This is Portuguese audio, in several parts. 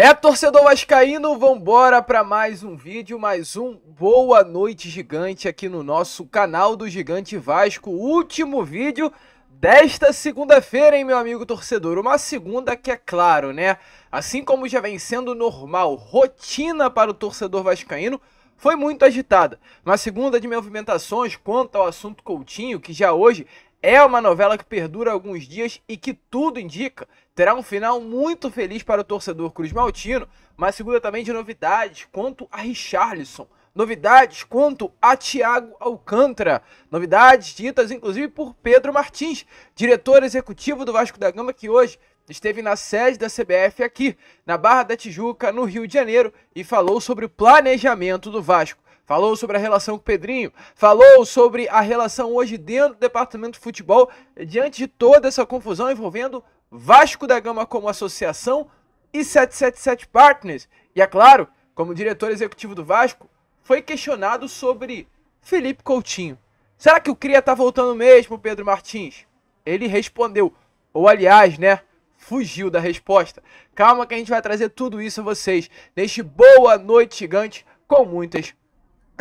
É, torcedor vascaíno, vambora para mais um vídeo, mais um Boa Noite Gigante aqui no nosso canal do Gigante Vasco. Último vídeo desta segunda-feira, hein, meu amigo torcedor? Uma segunda que é claro, né? Assim como já vem sendo normal, rotina para o torcedor vascaíno, foi muito agitada. Uma segunda de movimentações quanto ao assunto Coutinho, que já hoje é uma novela que perdura alguns dias e que tudo indica terá um final muito feliz para o torcedor Cruz Maltino, mas segura também de novidades quanto a Richarlison, novidades quanto a Tiago Alcântara, novidades ditas inclusive por Pedro Martins, diretor executivo do Vasco da Gama, que hoje esteve na sede da CBF aqui, na Barra da Tijuca, no Rio de Janeiro, e falou sobre o planejamento do Vasco falou sobre a relação com o Pedrinho, falou sobre a relação hoje dentro do departamento de futebol, diante de toda essa confusão envolvendo Vasco da Gama como associação e 777 Partners. E é claro, como diretor executivo do Vasco, foi questionado sobre Felipe Coutinho. Será que o Cria tá voltando mesmo, Pedro Martins? Ele respondeu, ou aliás, né? Fugiu da resposta. Calma que a gente vai trazer tudo isso a vocês neste Boa Noite Gigante com muitas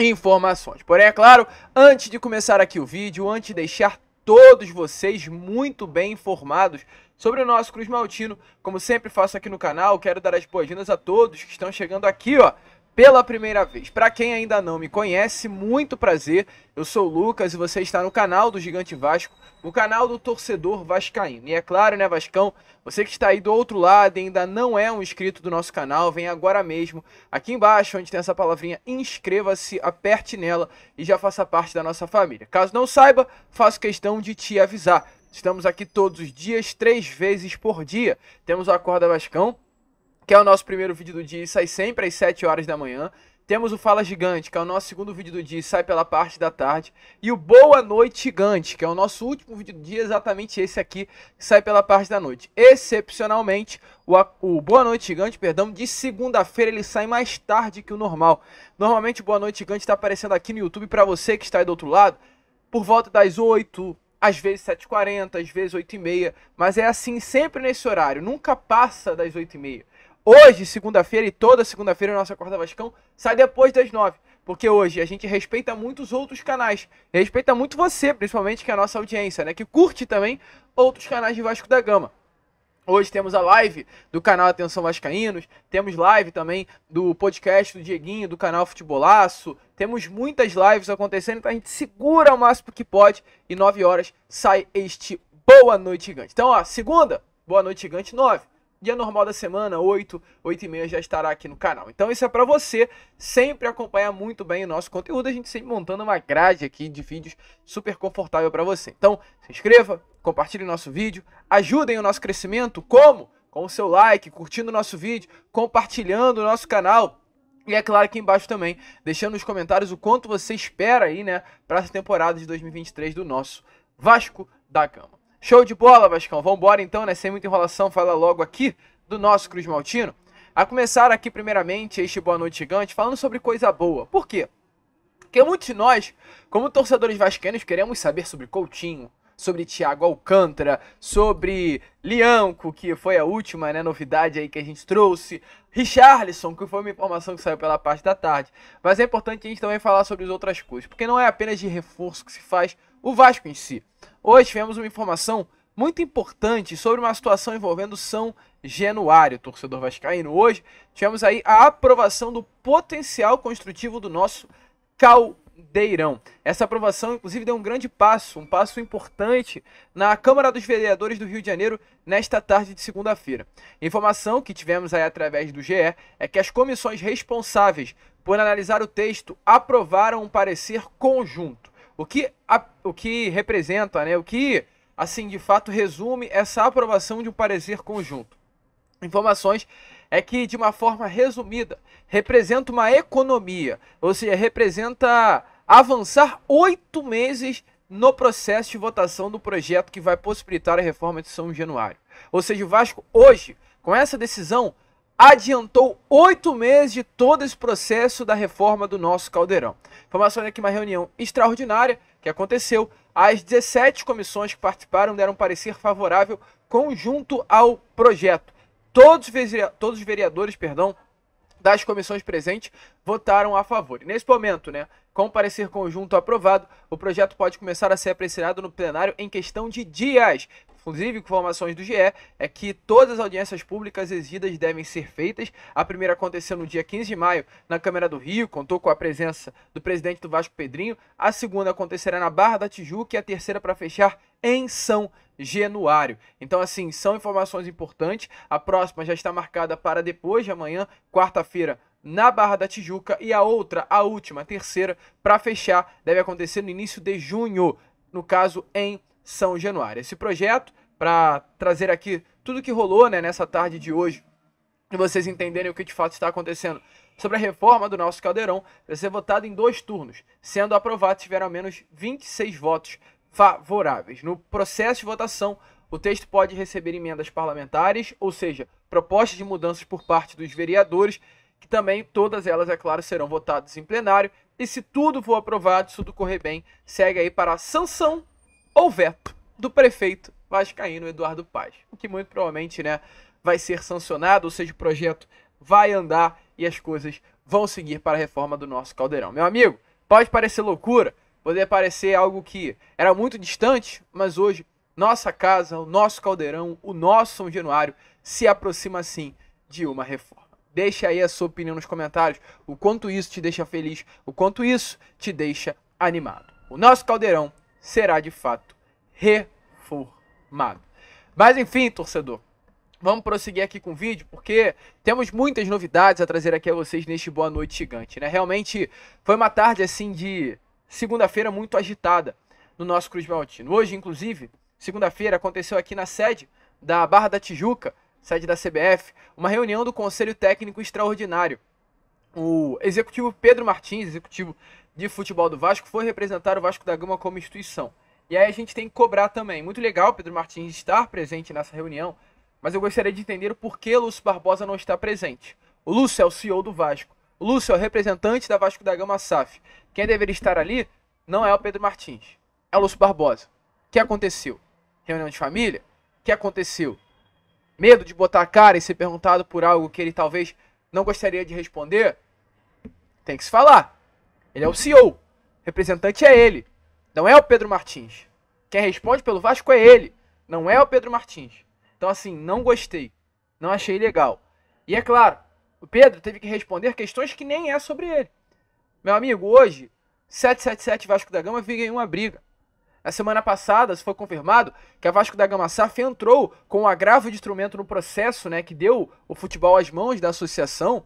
informações. Porém, é claro, antes de começar aqui o vídeo, antes de deixar todos vocês muito bem informados sobre o nosso Cruz Maltino, como sempre faço aqui no canal, quero dar as boas-vindas a todos que estão chegando aqui, ó, pela primeira vez. Para quem ainda não me conhece, muito prazer. Eu sou o Lucas e você está no canal do Gigante Vasco, o canal do torcedor vascaíno. E é claro, né, Vascão, você que está aí do outro lado e ainda não é um inscrito do nosso canal, vem agora mesmo aqui embaixo onde tem essa palavrinha inscreva-se, aperte nela e já faça parte da nossa família. Caso não saiba, faço questão de te avisar. Estamos aqui todos os dias, três vezes por dia. Temos o Acorda Vascão que é o nosso primeiro vídeo do dia e sai sempre às 7 horas da manhã. Temos o Fala Gigante, que é o nosso segundo vídeo do dia e sai pela parte da tarde. E o Boa Noite Gigante, que é o nosso último vídeo do dia, exatamente esse aqui, que sai pela parte da noite. Excepcionalmente, o, o Boa Noite Gigante, perdão, de segunda-feira ele sai mais tarde que o normal. Normalmente o Boa Noite Gigante está aparecendo aqui no YouTube para você que está aí do outro lado, por volta das 8, às vezes 7h40, às vezes 8h30, mas é assim sempre nesse horário, nunca passa das 8h30. Hoje, segunda-feira e toda segunda-feira, nossa Corda Vascão sai depois das nove. Porque hoje a gente respeita muito os outros canais. Respeita muito você, principalmente, que é a nossa audiência, né? Que curte também outros canais de Vasco da Gama. Hoje temos a live do canal Atenção Vascaínos, temos live também do podcast do Dieguinho, do canal Futebolaço, temos muitas lives acontecendo, então a gente segura o máximo que pode e 9 horas sai este Boa Noite Gigante. Então, ó, segunda, Boa Noite Gigante 9 dia normal da semana, 8, 8 e meia já estará aqui no canal. Então isso é para você sempre acompanhar muito bem o nosso conteúdo, a gente sempre montando uma grade aqui de vídeos super confortável para você. Então se inscreva, compartilhe o nosso vídeo, ajudem o nosso crescimento, como? Com o seu like, curtindo o nosso vídeo, compartilhando o nosso canal, e é claro aqui embaixo também, deixando nos comentários o quanto você espera aí, né, para essa temporada de 2023 do nosso Vasco da Gama. Show de bola, Vascão. Vambora então, né? Sem muita enrolação, fala logo aqui do nosso Cruz Maltino. A começar aqui, primeiramente, este Boa Noite Gigante, falando sobre coisa boa. Por quê? Porque muitos de nós, como torcedores vascaínos, queremos saber sobre Coutinho, sobre Thiago Alcântara, sobre Lianco, que foi a última né, novidade aí que a gente trouxe, Richarlison, que foi uma informação que saiu pela parte da tarde. Mas é importante a gente também falar sobre as outras coisas, porque não é apenas de reforço que se faz o Vasco em si. Hoje tivemos uma informação muito importante sobre uma situação envolvendo São Januário, torcedor vascaíno. Hoje tivemos aí a aprovação do potencial construtivo do nosso caldeirão. Essa aprovação, inclusive, deu um grande passo, um passo importante na Câmara dos Vereadores do Rio de Janeiro nesta tarde de segunda-feira. Informação que tivemos aí através do GE é que as comissões responsáveis por analisar o texto aprovaram um parecer conjunto. O que, a, o que representa, né? O que, assim, de fato resume essa aprovação de um parecer conjunto. Informações é que, de uma forma resumida, representa uma economia, ou seja, representa avançar oito meses no processo de votação do projeto que vai possibilitar a reforma de São Januário. Ou seja, o Vasco hoje, com essa decisão, adiantou oito meses de todo esse processo da reforma do nosso caldeirão. Informação aqui uma reunião extraordinária que aconteceu. As 17 comissões que participaram deram um parecer favorável conjunto ao projeto. Todos, todos os vereadores, perdão, das comissões presentes votaram a favor. E nesse momento, né, com parecer conjunto aprovado, o projeto pode começar a ser apreciado no plenário em questão de dias. Inclusive, informações do GE é que todas as audiências públicas exigidas devem ser feitas. A primeira aconteceu no dia 15 de maio na Câmara do Rio, contou com a presença do presidente do Vasco Pedrinho. A segunda acontecerá na Barra da Tijuca e a terceira para fechar em São Januário. Então, assim, são informações importantes. A próxima já está marcada para depois de amanhã, quarta-feira, na Barra da Tijuca e a outra, a última, a terceira, para fechar, deve acontecer no início de junho, no caso em São Januário. Esse projeto, para trazer aqui tudo que rolou né, nessa tarde de hoje, e vocês entenderem o que de fato está acontecendo sobre a reforma do nosso Caldeirão, vai ser votado em dois turnos, sendo aprovado se tiver ao menos 26 votos favoráveis. No processo de votação, o texto pode receber emendas parlamentares, ou seja, propostas de mudanças por parte dos vereadores que também todas elas, é claro, serão votadas em plenário. E se tudo for aprovado, se tudo correr bem, segue aí para a sanção ou veto do prefeito vascaíno Eduardo Paz, o que muito provavelmente, né, vai ser sancionado, ou seja, o projeto vai andar e as coisas vão seguir para a reforma do nosso caldeirão. Meu amigo, pode parecer loucura, poder parecer algo que era muito distante, mas hoje nossa casa, o nosso caldeirão, o nosso São Januário se aproxima sim de uma reforma. Deixa aí a sua opinião nos comentários, o quanto isso te deixa feliz, o quanto isso te deixa animado. O nosso caldeirão será de fato reformado. Mas enfim, torcedor, Vamos prosseguir aqui com o vídeo, porque temos muitas novidades a trazer aqui a vocês neste Boa Noite Gigante, né? Realmente foi uma tarde, assim, de segunda-feira muito agitada no nosso Cruz Maltino. Hoje, inclusive, segunda-feira, aconteceu aqui na sede da Barra da Tijuca sede da CBF, uma reunião do Conselho Técnico Extraordinário. O executivo Pedro Martins, executivo de futebol do Vasco, foi representar o Vasco da Gama como instituição. E aí a gente tem que cobrar também. Muito legal Pedro Martins estar presente nessa reunião, mas eu gostaria de entender o porquê Lúcio Barbosa não está presente. O Lúcio é o CEO do Vasco. O Lúcio é o representante da Vasco da Gama SAF. Quem deveria estar ali não é o Pedro Martins, é o Lúcio Barbosa. O que aconteceu? Reunião de família? O que aconteceu? medo de botar a cara e ser perguntado por algo que ele talvez não gostaria de responder, tem que se falar. Ele é o CEO. Representante é ele. Não é o Pedro Martins. Quem responde pelo Vasco é ele. Não é o Pedro Martins. Então, assim, não gostei. Não achei legal. E é claro, o Pedro teve que responder questões que nem é sobre ele. Meu amigo, hoje, 777 Vasco da Gama vive em uma briga. Na semana passada, se foi confirmado que a Vasco da Gama SAF entrou com um agravo de instrumento no processo, né, que deu o futebol às mãos da associação.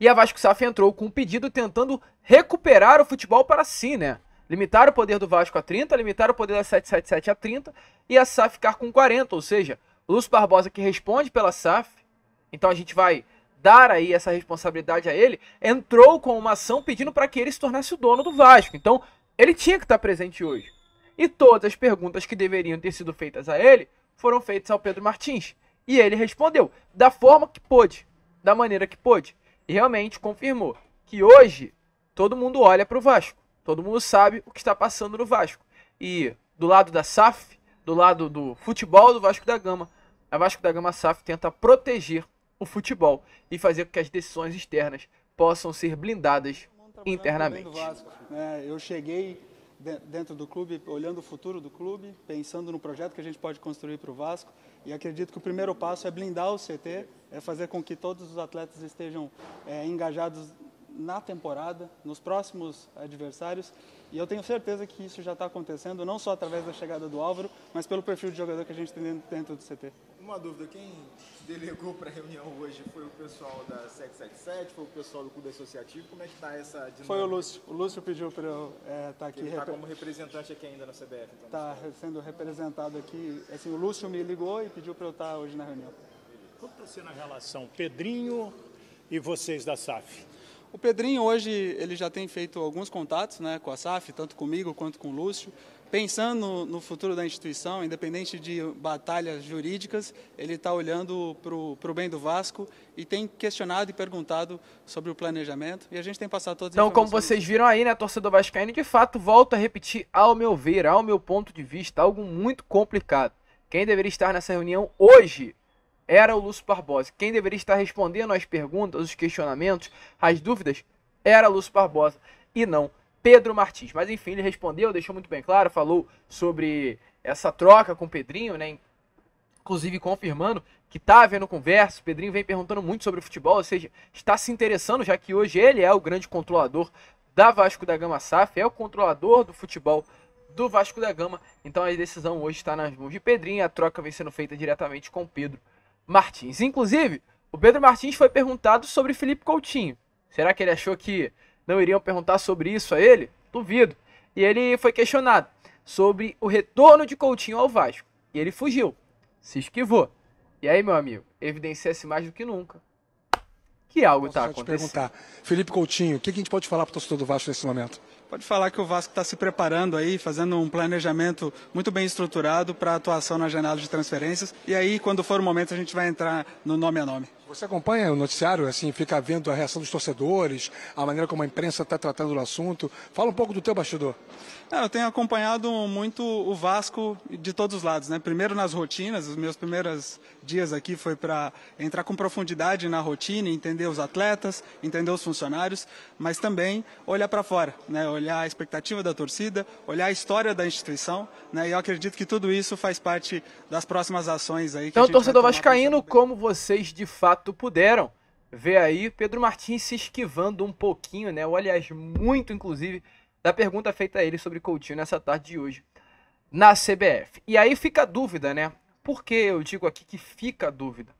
E a Vasco SAF entrou com um pedido tentando recuperar o futebol para si, né? Limitar o poder do Vasco a 30, limitar o poder da 777 a 30 e a SAF ficar com 40, ou seja, Lúcio Barbosa que responde pela SAF. Então a gente vai dar aí essa responsabilidade a ele, entrou com uma ação pedindo para que ele se tornasse o dono do Vasco. Então, ele tinha que estar presente hoje. E todas as perguntas que deveriam ter sido feitas a ele foram feitas ao Pedro Martins. E ele respondeu da forma que pôde, da maneira que pôde. E realmente confirmou que hoje todo mundo olha para o Vasco, todo mundo sabe o que está passando no Vasco. E do lado da SAF, do lado do futebol do Vasco da Gama, a Vasco da Gama SAF tenta proteger o futebol e fazer com que as decisões externas possam ser blindadas internamente. Vasco, né? Eu cheguei dentro do clube, olhando o futuro do clube, pensando no projeto que a gente pode construir para o Vasco. E acredito que o primeiro passo é blindar o CT, é fazer com que todos os atletas estejam é, engajados na temporada, nos próximos adversários. E eu tenho certeza que isso já está acontecendo, não só através da chegada do Álvaro, mas pelo perfil de jogador que a gente tem dentro do CT. Uma dúvida, quem delegou para a reunião hoje foi o pessoal da 777, foi o pessoal do Clube Associativo, como é que está essa dinâmica? Foi o Lúcio, o Lúcio pediu para eu estar é, tá aqui. Ele está como representante aqui ainda na CBF? Está então, tá sendo representado aqui, assim, o Lúcio me ligou e pediu para eu estar hoje na reunião. Como está sendo a relação Pedrinho e vocês da SAF? O Pedrinho hoje ele já tem feito alguns contatos né, com a SAF, tanto comigo quanto com o Lúcio pensando no futuro da instituição, independente de batalhas jurídicas, ele está olhando para o bem do Vasco e tem questionado e perguntado sobre o planejamento e a gente tem passado todas Então, como vocês viram aí, né, torcedor vascaíno, de fato, volto a repetir, ao meu ver, ao meu ponto de vista, algo muito complicado. Quem deveria estar nessa reunião hoje era o Lúcio Barbosa. Quem deveria estar respondendo as perguntas, os questionamentos, as dúvidas, era Lúcio Barbosa. E não Pedro Martins. Mas enfim, ele respondeu, deixou muito bem claro, falou sobre essa troca com o Pedrinho, né? Inclusive confirmando que tá havendo conversa. O Pedrinho vem perguntando muito sobre o futebol, ou seja, está se interessando, já que hoje ele é o grande controlador da Vasco da Gama SAF, é o controlador do futebol do Vasco da Gama. Então a decisão hoje está nas mãos de Pedrinho, a troca vem sendo feita diretamente com Pedro Martins. Inclusive, o Pedro Martins foi perguntado sobre Felipe Coutinho. Será que ele achou que não iriam perguntar sobre isso a ele? Duvido. E ele foi questionado sobre o retorno de Coutinho ao Vasco. E ele fugiu, se esquivou. E aí, meu amigo, evidencia-se mais do que nunca que algo está acontecendo. Perguntar. Felipe Coutinho, o que a gente pode falar para o torcedor do Vasco nesse momento? Pode falar que o Vasco está se preparando aí, fazendo um planejamento muito bem estruturado para a atuação na janela de transferências. E aí, quando for o momento, a gente vai entrar no nome a nome. Você acompanha o noticiário, assim, fica vendo a reação dos torcedores, a maneira como a imprensa está tratando o assunto. Fala um pouco do teu bastidor. É, eu tenho acompanhado muito o Vasco de todos os lados, né? Primeiro nas rotinas, os meus primeiros dias aqui foi para entrar com profundidade na rotina, entender os atletas, entender os funcionários, mas também olhar para fora, né? Olhar a expectativa da torcida, olhar a história da instituição, né? E eu acredito que tudo isso faz parte das próximas ações aí. então, torcedor vascaíno, como vocês de fato fato puderam ver aí Pedro Martins se esquivando um pouquinho, né? Ou aliás, muito inclusive, da pergunta feita a ele sobre Coutinho nessa tarde de hoje na CBF. E aí fica a dúvida, né? Por que eu digo aqui que fica a dúvida?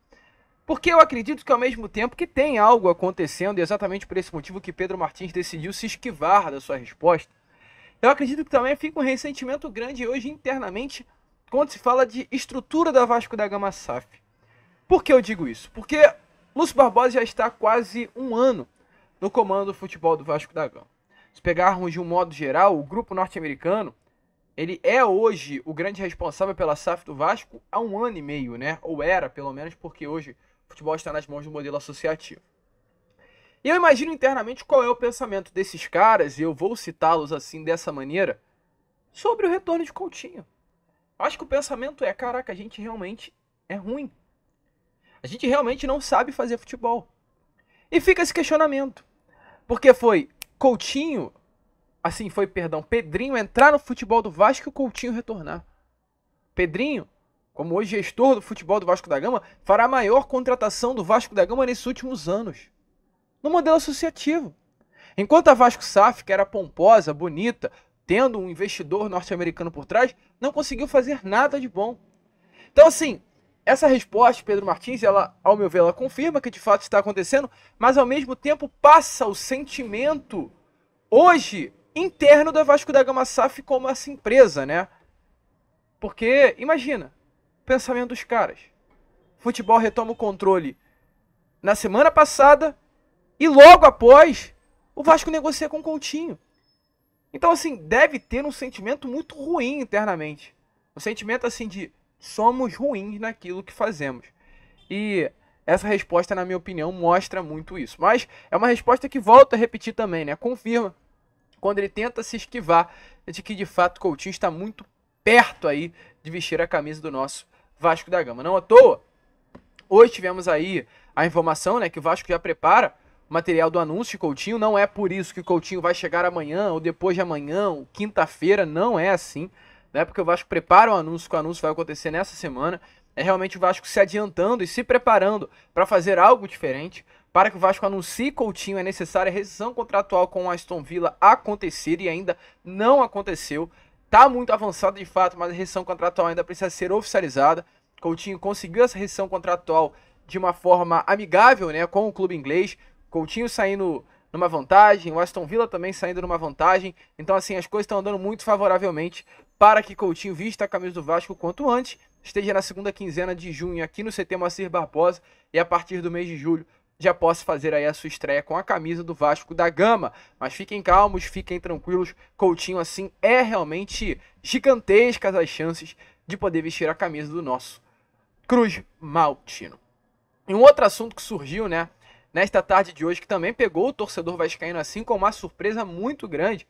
Porque eu acredito que ao mesmo tempo que tem algo acontecendo, e exatamente por esse motivo que Pedro Martins decidiu se esquivar da sua resposta, eu acredito que também fica um ressentimento grande hoje internamente quando se fala de estrutura da Vasco da Gama SAF. Por que eu digo isso? Porque Lúcio Barbosa já está há quase um ano no comando do futebol do Vasco da Gama. Se pegarmos de um modo geral, o grupo norte-americano, ele é hoje o grande responsável pela SAF do Vasco há um ano e meio, né? Ou era, pelo menos, porque hoje o futebol está nas mãos do modelo associativo. E eu imagino internamente qual é o pensamento desses caras, e eu vou citá-los assim dessa maneira, sobre o retorno de Coutinho. Acho que o pensamento é, caraca, a gente realmente é ruim. A gente realmente não sabe fazer futebol. E fica esse questionamento. Porque foi Coutinho, assim, foi, perdão, Pedrinho entrar no futebol do Vasco e o Coutinho retornar. Pedrinho, como hoje gestor do futebol do Vasco da Gama, fará a maior contratação do Vasco da Gama nesses últimos anos. No modelo associativo. Enquanto a Vasco SAF, que era pomposa, bonita, tendo um investidor norte-americano por trás, não conseguiu fazer nada de bom. Então, assim, essa resposta, Pedro Martins, ela, ao meu ver, ela confirma que de fato está acontecendo, mas ao mesmo tempo passa o sentimento hoje interno da Vasco da Gama SAF como essa empresa, né? Porque imagina, pensamento dos caras. Futebol retoma o controle na semana passada e logo após o Vasco negocia com o Coutinho. Então assim, deve ter um sentimento muito ruim internamente. Um sentimento assim de somos ruins naquilo que fazemos. E essa resposta, na minha opinião, mostra muito isso. Mas é uma resposta que volta a repetir também, né? Confirma quando ele tenta se esquivar de que de fato Coutinho está muito perto aí de vestir a camisa do nosso Vasco da Gama. Não à toa, hoje tivemos aí a informação, né, que o Vasco já prepara o material do anúncio de Coutinho. Não é por isso que Coutinho vai chegar amanhã ou depois de amanhã, quinta-feira, não é assim né? Porque o Vasco prepara o um anúncio, que o anúncio vai acontecer nessa semana. É realmente o Vasco se adiantando e se preparando para fazer algo diferente. Para que o Vasco anuncie Coutinho é necessária a rescisão contratual com o Aston Villa acontecer e ainda não aconteceu. Tá muito avançado de fato, mas a rescisão contratual ainda precisa ser oficializada. Coutinho conseguiu essa rescisão contratual de uma forma amigável, né, com o clube inglês. Coutinho saindo numa vantagem, o Aston Villa também saindo numa vantagem. Então, assim, as coisas estão andando muito favoravelmente para que Coutinho vista a camisa do Vasco quanto antes, esteja na segunda quinzena de junho aqui no CT Macir Barbosa e a partir do mês de julho já possa fazer aí a sua estreia com a camisa do Vasco da Gama. Mas fiquem calmos, fiquem tranquilos, Coutinho assim é realmente gigantescas as chances de poder vestir a camisa do nosso Cruz Maltino. E um outro assunto que surgiu, né, nesta tarde de hoje, que também pegou o torcedor vascaíno assim com uma surpresa muito grande,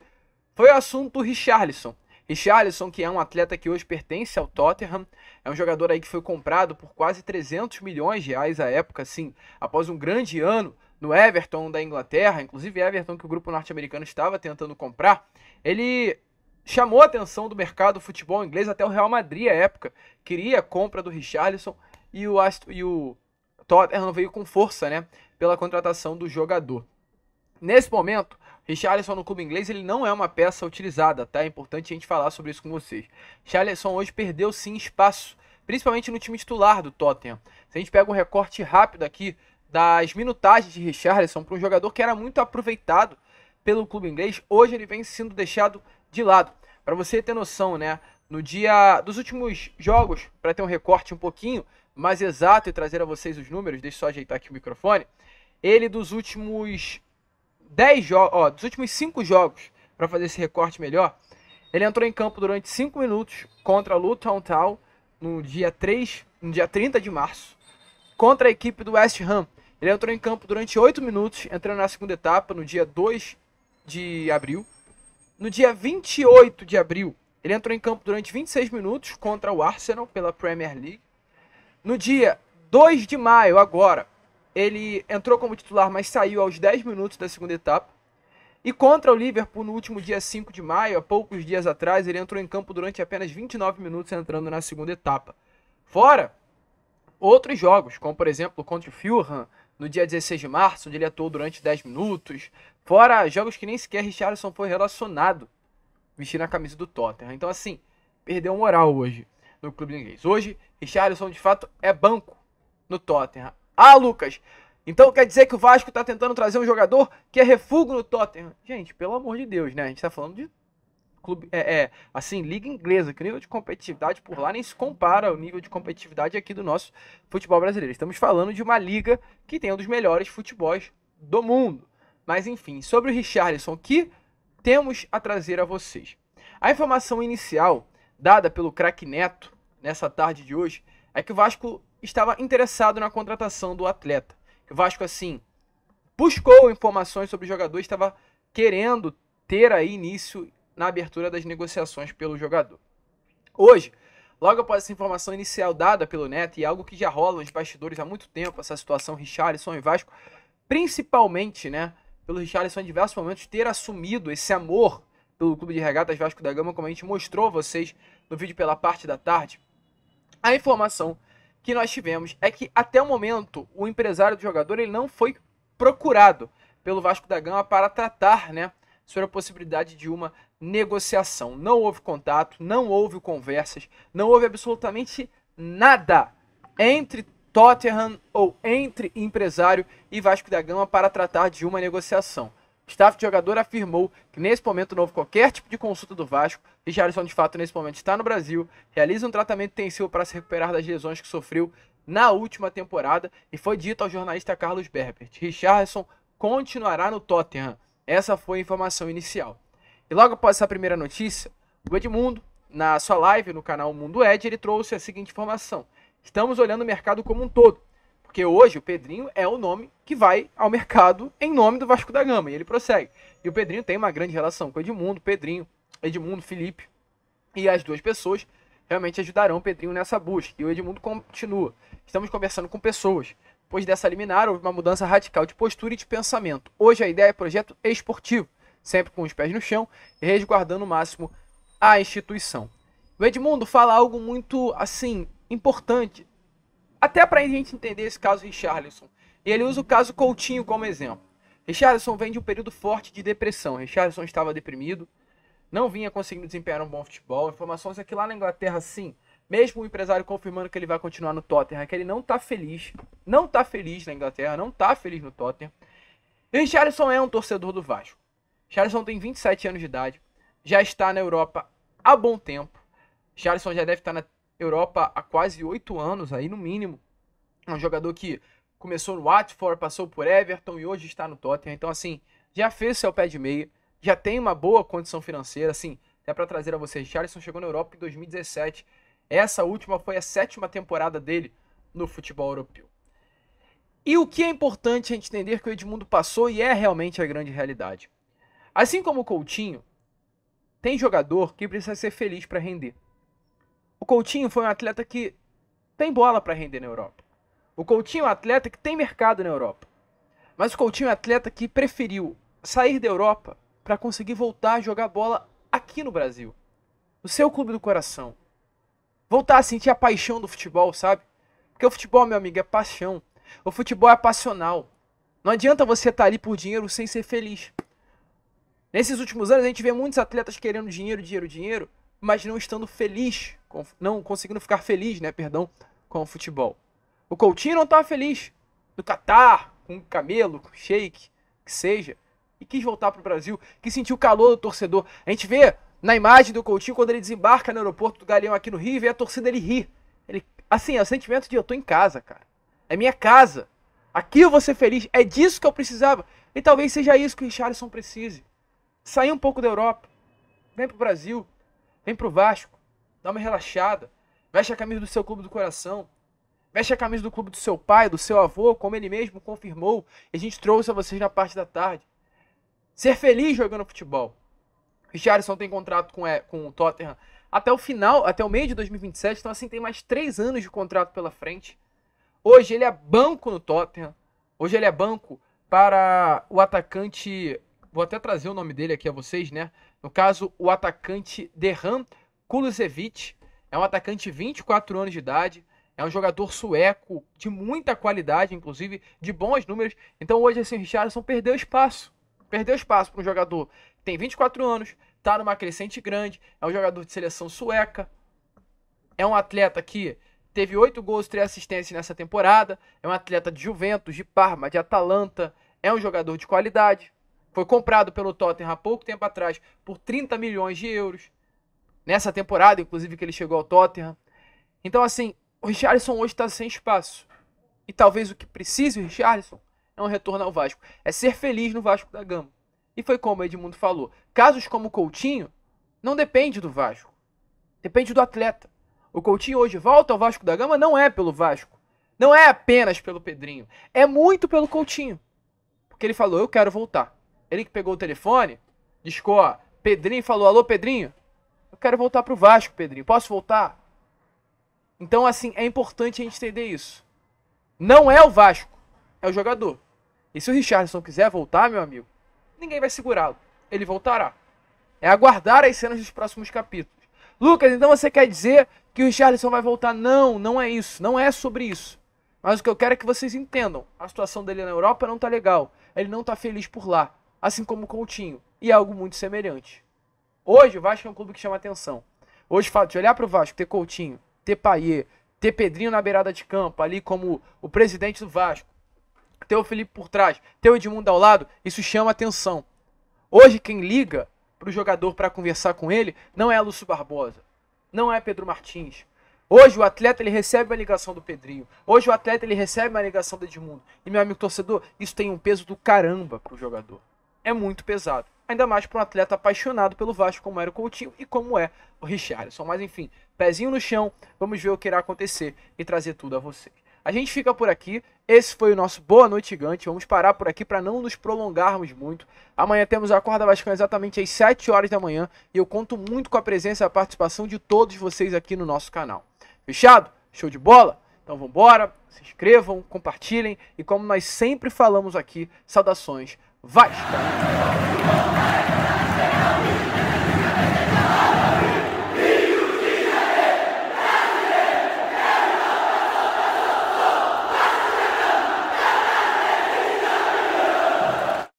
foi o assunto do Richarlison. Richarlison, que é um atleta que hoje pertence ao Tottenham, é um jogador aí que foi comprado por quase 300 milhões de reais à época, assim, após um grande ano no Everton da Inglaterra, inclusive Everton que o grupo norte-americano estava tentando comprar, ele chamou a atenção do mercado do futebol inglês até o Real Madrid à época, queria a compra do Richarlison e o, Ast e o Tottenham veio com força, né, pela contratação do jogador. Nesse momento, Richarlison no clube inglês ele não é uma peça utilizada, tá? É importante a gente falar sobre isso com vocês. Richarlison hoje perdeu sim espaço, principalmente no time titular do Tottenham. Se a gente pega um recorte rápido aqui das minutagens de Richarlison para um jogador que era muito aproveitado pelo clube inglês, hoje ele vem sendo deixado de lado. Para você ter noção, né? No dia dos últimos jogos, para ter um recorte um pouquinho mais exato e trazer a vocês os números, deixa eu só ajeitar aqui o microfone. Ele dos últimos 10 jogos, dos últimos 5 jogos, para fazer esse recorte melhor, ele entrou em campo durante 5 minutos contra a Luton Town no dia 3, no dia 30 de março, contra a equipe do West Ham. Ele entrou em campo durante 8 minutos, entrando na segunda etapa no dia 2 de abril. No dia 28 de abril, ele entrou em campo durante 26 minutos contra o Arsenal pela Premier League. No dia 2 de maio, agora, ele entrou como titular, mas saiu aos 10 minutos da segunda etapa. E contra o Liverpool no último dia 5 de maio, há poucos dias atrás, ele entrou em campo durante apenas 29 minutos, entrando na segunda etapa. Fora outros jogos, como por exemplo contra o Fulham no dia 16 de março, onde ele atuou durante 10 minutos. Fora jogos que nem sequer Richarlison foi relacionado vestindo a camisa do Tottenham. Então, assim, perdeu moral hoje no clube inglês. Hoje, Richarlison de fato é banco no Tottenham. Ah, Lucas, então quer dizer que o Vasco está tentando trazer um jogador que é refúgio no Tottenham. Gente, pelo amor de Deus, né? A gente está falando de clube, é, é, assim, liga inglesa, que o nível de competitividade por lá nem se compara ao nível de competitividade aqui do nosso futebol brasileiro. Estamos falando de uma liga que tem um dos melhores futebols do mundo. Mas enfim, sobre o Richarlison, que temos a trazer a vocês. A informação inicial dada pelo craque Neto nessa tarde de hoje é que o Vasco estava interessado na contratação do atleta. O Vasco, assim, buscou informações sobre o jogador, estava querendo ter aí início na abertura das negociações pelo jogador. Hoje, logo após essa informação inicial dada pelo Neto e algo que já rola nos bastidores há muito tempo, essa situação Richarlison e Vasco, principalmente, né, pelo Richarlison em diversos momentos ter assumido esse amor pelo Clube de Regatas Vasco da Gama, como a gente mostrou a vocês no vídeo pela parte da tarde. A informação que nós tivemos é que até o momento o empresário do jogador ele não foi procurado pelo Vasco da Gama para tratar, né, sobre a possibilidade de uma negociação. Não houve contato, não houve conversas, não houve absolutamente nada entre Tottenham ou entre empresário e Vasco da Gama para tratar de uma negociação. Staff de jogador afirmou que nesse momento não houve qualquer tipo de consulta do Vasco. Richarlison, de fato, nesse momento está no Brasil, realiza um tratamento intensivo para se recuperar das lesões que sofreu na última temporada e foi dito ao jornalista Carlos Berbert. Richarlison continuará no Tottenham. Essa foi a informação inicial. E logo após essa primeira notícia, o Edmundo, na sua live no canal Mundo Ed, ele trouxe a seguinte informação. Estamos olhando o mercado como um todo porque hoje o Pedrinho é o nome que vai ao mercado em nome do Vasco da Gama. E ele prossegue. E o Pedrinho tem uma grande relação com Edmundo, Pedrinho, Edmundo, Felipe. E as duas pessoas realmente ajudarão o Pedrinho nessa busca. E o Edmundo continua. Estamos conversando com pessoas. Depois dessa liminar, houve uma mudança radical de postura e de pensamento. Hoje a ideia é projeto esportivo, sempre com os pés no chão e resguardando o máximo a instituição. O Edmundo fala algo muito assim importante até para a gente entender esse caso Richarlison. E ele usa o caso Coutinho como exemplo. Richarlison vem de um período forte de depressão. Richarlison estava deprimido, não vinha conseguindo desempenhar um bom futebol. Informações é que lá na Inglaterra, sim, mesmo o empresário confirmando que ele vai continuar no Tottenham, é que ele não está feliz, não está feliz na Inglaterra, não está feliz no Tottenham. E Richarlison é um torcedor do Vasco. Richarlison tem 27 anos de idade, já está na Europa há bom tempo. Richarlison já deve estar na Europa há quase oito anos, aí no mínimo. É um jogador que começou no Watford, passou por Everton e hoje está no Tottenham. Então, assim, já fez seu pé de meia, já tem uma boa condição financeira, assim, é para trazer a vocês. Charleston chegou na Europa em 2017. Essa última foi a sétima temporada dele no futebol europeu. E o que é importante a gente entender que o Edmundo passou e é realmente a grande realidade. Assim como o Coutinho, tem jogador que precisa ser feliz para render. O Coutinho foi um atleta que tem bola para render na Europa. O Coutinho é um atleta que tem mercado na Europa. Mas o Coutinho é um atleta que preferiu sair da Europa para conseguir voltar a jogar bola aqui no Brasil. No seu clube do coração. Voltar a sentir a paixão do futebol, sabe? Porque o futebol, meu amigo, é paixão. O futebol é passional. Não adianta você estar tá ali por dinheiro sem ser feliz. Nesses últimos anos a gente vê muitos atletas querendo dinheiro, dinheiro, dinheiro, mas não estando feliz com, não conseguindo ficar feliz, né, perdão, com o futebol. O Coutinho não estava tá feliz no Catar, com o camelo, com o Sheik, que seja, e quis voltar para o Brasil, que sentiu o calor do torcedor. A gente vê na imagem do Coutinho quando ele desembarca no aeroporto do Galeão aqui no Rio e vê a torcida ele ri. Ele, assim, é o sentimento de eu tô em casa, cara. É minha casa. Aqui eu vou ser feliz. É disso que eu precisava. E talvez seja isso que o Richarlison precise. Sair um pouco da Europa. Vem pro Brasil. Vem pro Vasco dá uma relaxada, veste a camisa do seu clube do coração, veste a camisa do clube do seu pai, do seu avô, como ele mesmo confirmou e a gente trouxe a vocês na parte da tarde. Ser feliz jogando futebol. Richarlison tem contrato com, é, com o Tottenham até o final, até o meio de 2027, então assim tem mais três anos de contrato pela frente. Hoje ele é banco no Tottenham, hoje ele é banco para o atacante, vou até trazer o nome dele aqui a vocês, né? No caso, o atacante Derram, Kulusevich é um atacante de 24 anos de idade, é um jogador sueco de muita qualidade, inclusive de bons números. Então hoje assim, o Richardson perdeu espaço. Perdeu espaço para um jogador que tem 24 anos, está numa crescente grande, é um jogador de seleção sueca, é um atleta que teve 8 gols e 3 assistências nessa temporada, é um atleta de Juventus, de Parma, de Atalanta, é um jogador de qualidade. Foi comprado pelo Tottenham há pouco tempo atrás por 30 milhões de euros. Nessa temporada, inclusive, que ele chegou ao Tottenham. Então, assim, o Richarlison hoje está sem espaço. E talvez o que precise o Richarlison é um retorno ao Vasco. É ser feliz no Vasco da Gama. E foi como o Edmundo falou. Casos como o Coutinho não depende do Vasco. Depende do atleta. O Coutinho hoje volta ao Vasco da Gama não é pelo Vasco. Não é apenas pelo Pedrinho. É muito pelo Coutinho. Porque ele falou, eu quero voltar. Ele que pegou o telefone, discou, ó, Pedrinho falou, alô Pedrinho, eu quero voltar pro Vasco, Pedrinho. Posso voltar? Então, assim, é importante a gente entender isso. Não é o Vasco, é o jogador. E se o Richardson quiser voltar, meu amigo, ninguém vai segurá-lo. Ele voltará. É aguardar as cenas dos próximos capítulos. Lucas, então você quer dizer que o Richardson vai voltar? Não, não é isso. Não é sobre isso. Mas o que eu quero é que vocês entendam. A situação dele na Europa não tá legal. Ele não tá feliz por lá. Assim como o Coutinho. E é algo muito semelhante. Hoje o Vasco é um clube que chama atenção. Hoje, de olhar para o Vasco, ter Coutinho, ter Paier, ter Pedrinho na beirada de campo, ali como o presidente do Vasco, ter o Felipe por trás, ter o Edmundo ao lado, isso chama atenção. Hoje quem liga para o jogador para conversar com ele não é Lúcio Barbosa, não é Pedro Martins. Hoje o atleta ele recebe uma ligação do Pedrinho. Hoje o atleta ele recebe uma ligação do Edmundo. E meu amigo torcedor, isso tem um peso do caramba para o jogador é muito pesado. Ainda mais para um atleta apaixonado pelo Vasco, como era o Coutinho e como é o Richarlison. Mas enfim, pezinho no chão, vamos ver o que irá acontecer e trazer tudo a vocês. A gente fica por aqui. Esse foi o nosso Boa Noite Gigante. Vamos parar por aqui para não nos prolongarmos muito. Amanhã temos a Corda Vascão exatamente às 7 horas da manhã. E eu conto muito com a presença e a participação de todos vocês aqui no nosso canal. Fechado? Show de bola? Então vambora, se inscrevam, compartilhem e como nós sempre falamos aqui, saudações Vasco.